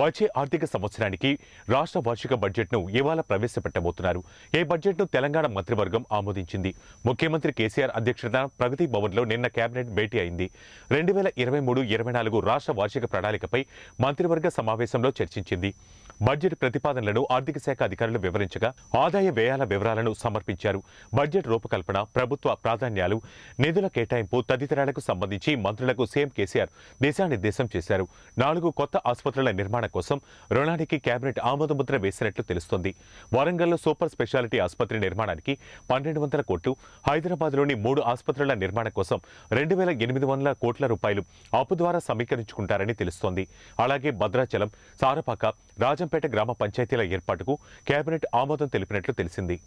వచ్చే ఆర్థిక సంవత్సరానికి రాష్ట్ర వార్షిక బడ్జెట్ను ఇవాళ ప్రవేశపెట్టబోతున్నారు ఏ బడ్జెట్ను తెలంగాణ మంత్రివర్గం ఆమోదించింది ముఖ్యమంత్రి కేసీఆర్ అధ్యక్షతన ప్రగతి భవన్లో నిన్న కేబినెట్ భేటీ అయింది రెండు వేల ఇరవై మూడు ఇరవై నాలుగు రాష్ట్ర వార్షిక ప్రణాళికపై మంత్రివర్గ సమావేశంలో చర్చించింది బడ్జెట్ ప్రతిపాదనలను ఆర్థిక శాఖ అధికారులు వివరించగా ఆదాయ వ్యయాల వివరాలను సమర్పించారు బడ్జెట్ రూపకల్పన ప్రభుత్వ ప్రాధాన్యాలు నిధుల కేటాయింపు తదితరాలకు సంబంధించి మంత్రులకు సీఎం కేసీఆర్ దిశానిర్దేశం చేశారు నాలుగు కొత్త ఆసుపత్రుల నిర్మాణం కోసం రుణానికి కేబినెట్ ఆమోదముద్ర వేసినట్లు తెలుస్తోంది వరంగల్లో సూపర్ స్పెషాలిటీ ఆసుపత్రి నిర్మాణానికి పన్నెండు వందల కోట్లు హైదరాబాద్లోని మూడు ఆసుపత్రుల నిర్మాణం కోసం రెండు వేల ఎనిమిది వందల కోట్ల రూపాయలు అప్పు ద్వారా సమీకరించుకుంటారని తెలుస్తోంది అలాగే భద్రాచలం సారపాక రాజం రాజంపేట గ్రామ పంచాయతీల ఏర్పాటుకు కేబినెట్ ఆమోదం తెలిపినట్లు తెలిసింది